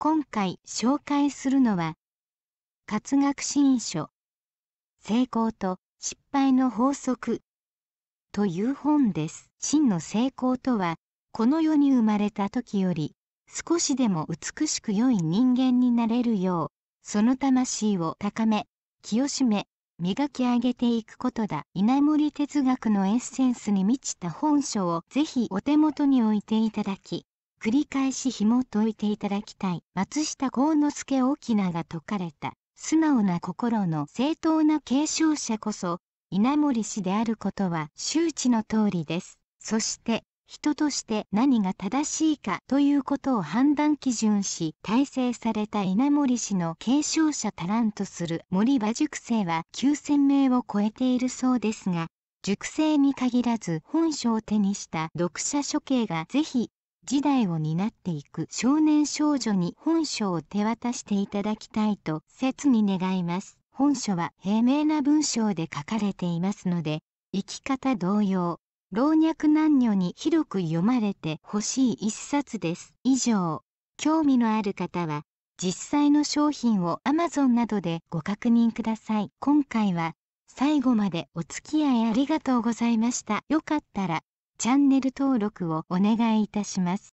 今回紹介するのは活学新書成功と失敗の法則という本です真の成功とはこの世に生まれた時より少しでも美しく良い人間になれるようその魂を高め清しめ磨き上げていくことだ稲森哲学のエッセンスに満ちた本書をぜひお手元に置いていただき繰り返し紐を解いていただきたい松下幸之助大きなが解かれた素直な心の正当な継承者こそ稲森氏であることは周知の通りです。そして人として何が正しいかということを判断基準し大成された稲森氏の継承者タランとする森場塾生は9000名を超えているそうですが塾生に限らず本書を手にした読者処刑がぜひ時代を担っていく少年少女に本書を手渡していただきたいと切に願います。本書は平明な文章で書かれていますので、生き方同様、老若男女に広く読まれてほしい一冊です。以上、興味のある方は、実際の商品を Amazon などでご確認ください。今回は最後までお付き合いありがとうございました。よかったらチャンネル登録をお願いいたします